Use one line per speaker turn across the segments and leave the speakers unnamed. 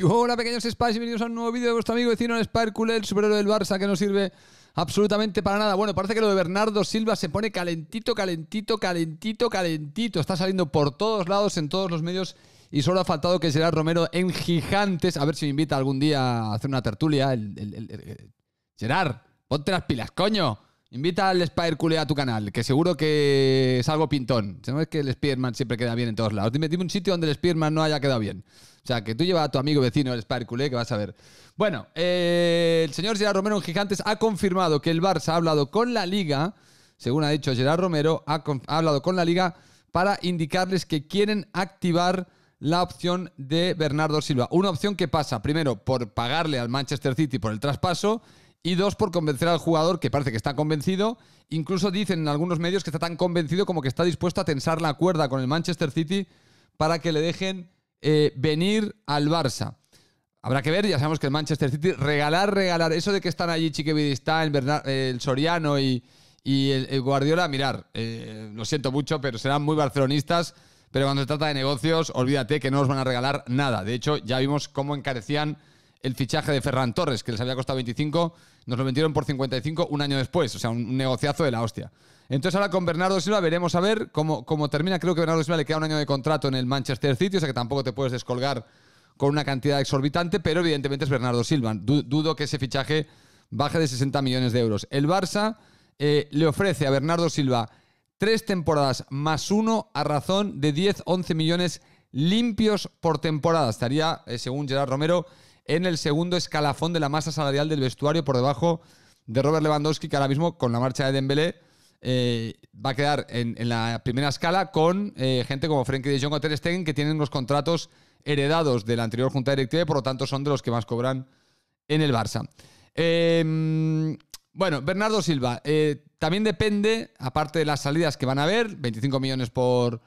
Hola pequeños Spice, bienvenidos a un nuevo vídeo de vuestro amigo vecino Sparkle, el superhéroe del Barça que no sirve absolutamente para nada. Bueno, parece que lo de Bernardo Silva se pone calentito, calentito, calentito, calentito. Está saliendo por todos lados, en todos los medios y solo ha faltado que Gerard Romero en Gigantes, a ver si me invita algún día a hacer una tertulia. Gerard, ponte las pilas, coño. Invita al Spider Culé a tu canal, que seguro que es algo pintón. Sabes que el Spiderman siempre queda bien en todos lados. Dime, dime un sitio donde el Spiderman no haya quedado bien. O sea, que tú llevas a tu amigo vecino el Spider Culé, que vas a ver. Bueno, eh, el señor Gerard Romero en Gigantes ha confirmado que el Barça ha hablado con la Liga, según ha dicho Gerard Romero, ha hablado con la Liga para indicarles que quieren activar la opción de Bernardo Silva. Una opción que pasa, primero, por pagarle al Manchester City por el traspaso y dos por convencer al jugador que parece que está convencido. Incluso dicen en algunos medios que está tan convencido como que está dispuesto a tensar la cuerda con el Manchester City para que le dejen eh, venir al Barça. Habrá que ver, ya sabemos que el Manchester City, regalar, regalar, eso de que están allí Chique está el Soriano y, el, Guardiola, mirar, eh, lo siento mucho, pero serán muy barcelonistas, pero cuando se trata de negocios, olvídate que no os van a regalar nada. De hecho, ya vimos cómo encarecían el fichaje de Ferran Torres, que les había costado 25, nos lo vendieron por 55 un año después, o sea, un negociazo de la hostia. Entonces ahora con Bernardo Silva veremos a ver cómo, cómo termina. Creo que Bernardo Silva le queda un año de contrato en el Manchester City, o sea que tampoco te puedes descolgar con una cantidad exorbitante, pero evidentemente es Bernardo Silva. Dudo que ese fichaje baje de 60 millones de euros. El Barça eh, le ofrece a Bernardo Silva tres temporadas más uno a razón de 10-11 millones limpios por temporada. Estaría, eh, según Gerard Romero, en el segundo escalafón de la masa salarial del vestuario por debajo de Robert Lewandowski, que ahora mismo con la marcha de Dembélé eh, va a quedar en, la primera escala con eh, gente como Frenkie de Jong o Ter Stegen, que tienen los contratos heredados de la anterior junta directiva y por lo tanto son de los que más cobran en el Barça. Em, bueno, Bernardo Silva, eh, también depende, aparte de las salidas que van a haber, 25 millones por,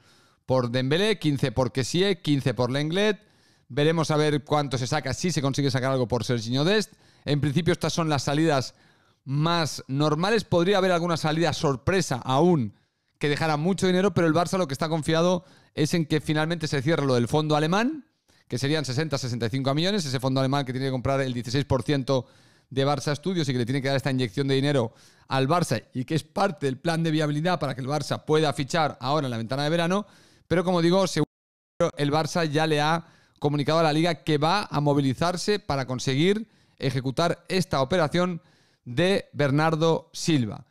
por Dembélé, 15 por Kessie, 15 por Lenglet, Veremos a ver cuánto se saca, si se consigue sacar algo por Serginho Dest. En principio estas son las salidas más normales. Podría haber alguna salida sorpresa aún que dejara mucho dinero, pero el Barça lo que está confiado es en que finalmente se cierre lo del fondo alemán, que serían 60-65 millones, ese fondo alemán que tiene que comprar el 16% de Barça Studios y que le tiene que dar esta inyección de dinero al Barça y que es parte del plan de viabilidad para que el Barça pueda fichar ahora en la ventana de verano, pero como digo, el Barça ya le ha comunicado a la liga que va a movilizarse para conseguir ejecutar esta operación de Bernardo Silva.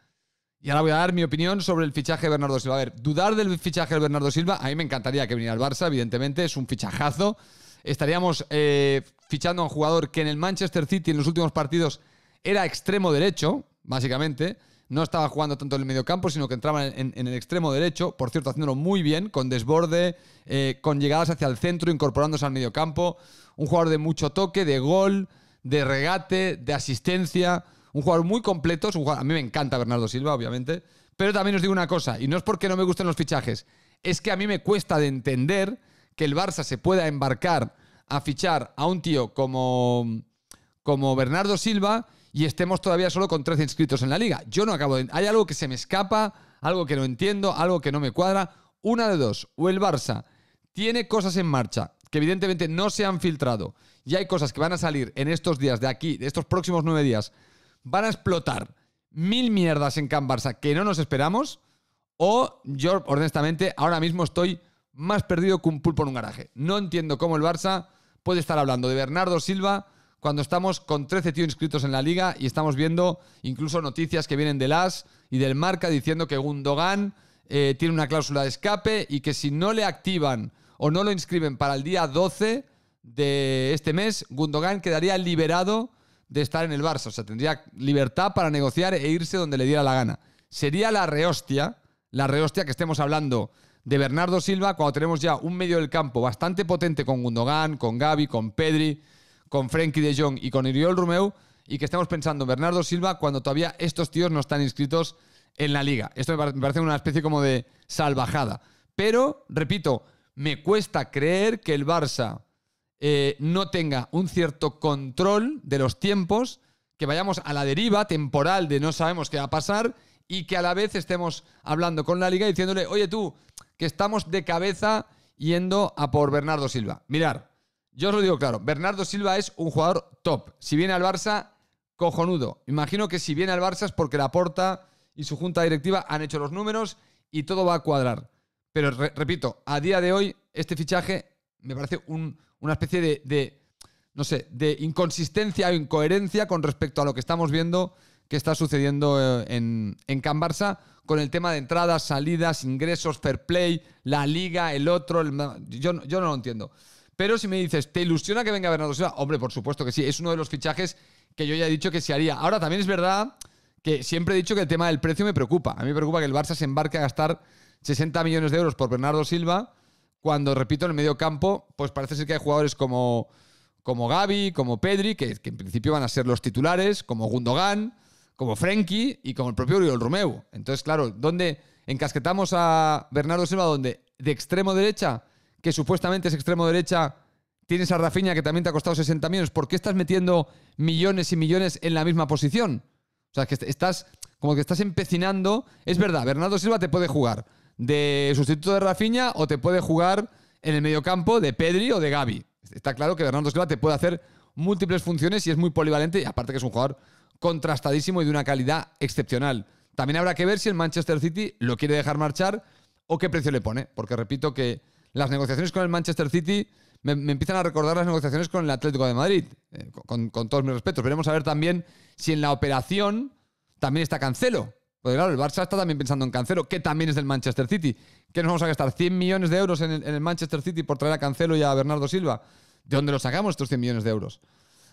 Y ahora voy a dar mi opinión sobre el fichaje de Bernardo Silva. A ver, dudar del fichaje de Bernardo Silva, a mí me encantaría que viniera al Barça, evidentemente, es un fichajazo. Estaríamos eh, fichando a un jugador que en el Manchester City en los últimos partidos era extremo derecho, básicamente no estaba jugando tanto en el mediocampo, sino que entraba en, el extremo derecho, por cierto, haciéndolo muy bien, con desborde, eh, con llegadas hacia el centro, incorporándose al mediocampo. Un jugador de mucho toque, de gol, de regate, de asistencia. Un jugador muy completo. a mí me encanta Bernardo Silva, obviamente. Pero también os digo una cosa, y no es porque no me gusten los fichajes, es que a mí me cuesta de entender que el Barça se pueda embarcar a fichar a un tío como, como Bernardo Silva y estemos todavía solo con 13 inscritos en la liga. Yo no acabo de... Hay algo que se me escapa, algo que no entiendo, algo que no me cuadra. Una de dos, o el Barça tiene cosas en marcha que evidentemente no se han filtrado y hay cosas que van a salir en estos días de aquí, de estos próximos nueve días, van a explotar mil mierdas en Camp Barça que no nos esperamos. O yo, honestamente, ahora mismo estoy más perdido que un pulpo en un garaje. No entiendo cómo el Barça puede estar hablando de Bernardo Silva cuando estamos con 13 tíos inscritos en la liga y estamos viendo incluso noticias que vienen del AS y del Marca diciendo que Gundogan eh, tiene una cláusula de escape y que si no le activan o no lo inscriben para el día 12 de este mes, Gundogan quedaría liberado de estar en el Barça. O sea, tendría libertad para negociar e irse donde le diera la gana. Sería la rehostia, la rehostia que estemos hablando de Bernardo Silva cuando tenemos ya un medio del campo bastante potente con Gundogan, con Gaby, con Pedri, con Frenkie de Jong y con Iriol Romeu y que estamos pensando en Bernardo Silva cuando todavía estos tíos no están inscritos en la liga. Esto me parece una especie como de salvajada. Pero, repito, me cuesta creer que el Barça eh, no tenga un cierto control de los tiempos, que vayamos a la deriva temporal de no sabemos qué va a pasar y que a la vez estemos hablando con la liga diciéndole, oye tú, que estamos de cabeza yendo a por Bernardo Silva. Mirar, yo os lo digo claro, Bernardo Silva es un jugador top. Si viene al Barça, cojonudo. Imagino que si viene al Barça es porque la porta y su junta directiva han hecho los números y todo va a cuadrar. Pero repito, a día de hoy este fichaje me parece una especie de, no sé, de inconsistencia o incoherencia con respecto a lo que estamos viendo que está sucediendo eh, en, en Can Barça con el tema de entradas, salidas, ingresos, fair play, la liga, el otro, yo, yo no lo entiendo. Pero si me dices, ¿te ilusiona que venga Bernardo Silva? Hombre, por supuesto que sí. Es uno de los fichajes que yo ya he dicho que se haría. Ahora también es verdad que siempre he dicho que el tema del precio me preocupa. A mí me preocupa que el Barça se embarque a gastar 60 millones de euros por Bernardo Silva, cuando, repito, en el medio campo, pues parece ser que hay jugadores como, como Gaby, como Pedri, que, en principio van a ser los titulares, como Gundogan, como Frenkie y como el propio Oriol Romeu. Entonces, claro, ¿dónde encasquetamos a Bernardo Silva? ¿Dónde? ¿De extremo derecha? que supuestamente es extremo derecha, tiene a Rafinha que también te ha costado 60 millones, ¿por qué estás metiendo millones y millones en la misma posición? O sea, que estás como que estás empecinando, es verdad, Bernardo Silva te puede jugar de sustituto de Rafinha o te puede jugar en el mediocampo de Pedri o de Gaby. Está claro que Bernardo Silva te puede hacer múltiples funciones y es muy polivalente y aparte que es un jugador contrastadísimo y de una calidad excepcional. También habrá que ver si el Manchester City lo quiere dejar marchar o qué precio le pone, porque repito que las negociaciones con el Manchester City me, empiezan a recordar las negociaciones con el Atlético de Madrid, eh, con, todos mis respetos. Veremos a ver también si en la operación también está Cancelo. Porque claro, el Barça está también pensando en Cancelo, que también es del Manchester City. ¿Qué nos vamos a gastar? ¿100 millones de euros en el, Manchester City por traer a Cancelo y a Bernardo Silva? ¿De dónde lo sacamos estos 100 millones de euros?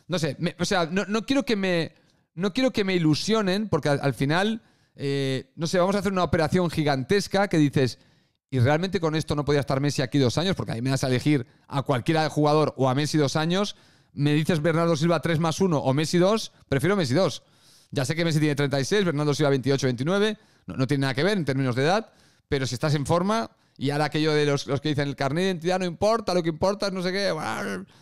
No sé, o sea, no, quiero que me, no quiero que me ilusionen, porque al, final, eh, no sé, vamos a hacer una operación gigantesca que dices, y realmente con esto no podía estar Messi aquí dos años, porque ahí me das a elegir a cualquiera jugador o a Messi dos años. Me dices Bernardo Silva 3 más 1 o Messi 2, prefiero Messi 2. Ya sé que Messi tiene 36, Bernardo Silva 28, 29. No, tiene nada que ver en términos de edad, pero si estás en forma y ahora aquello de los, los que dicen el carnet de identidad no importa, lo que importa es no sé qué.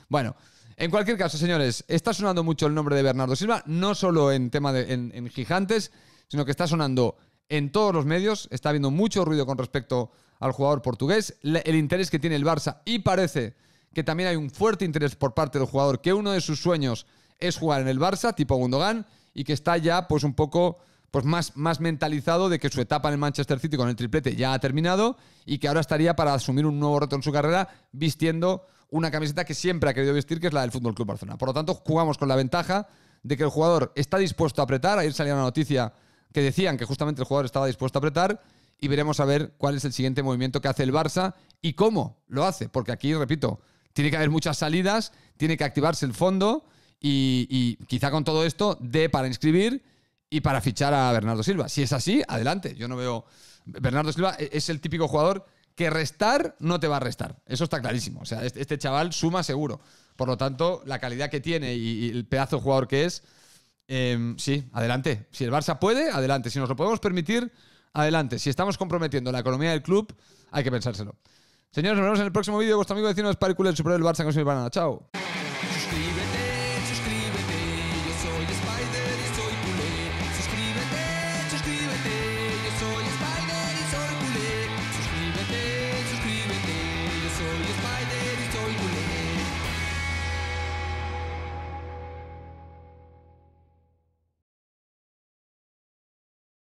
Bueno, en cualquier caso, señores, está sonando mucho el nombre de Bernardo Silva, no solo en tema de en, en gigantes, sino que está sonando en todos los medios, está habiendo mucho ruido con respecto al jugador portugués, el interés que tiene el Barça y parece que también hay un fuerte interés por parte del jugador, que uno de sus sueños es jugar en el Barça, tipo Gundogan, y que está ya pues un poco pues más, más mentalizado de que su etapa en el Manchester City con el triplete ya ha terminado y que ahora estaría para asumir un nuevo reto en su carrera vistiendo una camiseta que siempre ha querido vestir, que es la del Fútbol Club Barcelona. Por lo tanto, jugamos con la ventaja de que el jugador está dispuesto a apretar. Ayer salía una noticia que decían que justamente el jugador estaba dispuesto a apretar y veremos a ver cuál es el siguiente movimiento que hace el Barça y cómo lo hace, porque aquí, repito, tiene que haber muchas salidas, tiene que activarse el fondo y, quizá con todo esto dé para inscribir y para fichar a Bernardo Silva. Si es así, adelante. Yo no veo. Bernardo Silva es el típico jugador que restar no te va a restar. Eso está clarísimo. O sea, este, este chaval suma seguro. Por lo tanto, la calidad que tiene y, el pedazo de jugador que es, eh, sí, adelante. Si el Barça puede, adelante. Si nos lo podemos permitir, adelante. Si estamos comprometiendo la economía del club, hay que pensárselo. Señores, nos vemos en el próximo vídeo. Vuestro amigo vecino es Pariculet, el Super del Barça con Banana. Chao.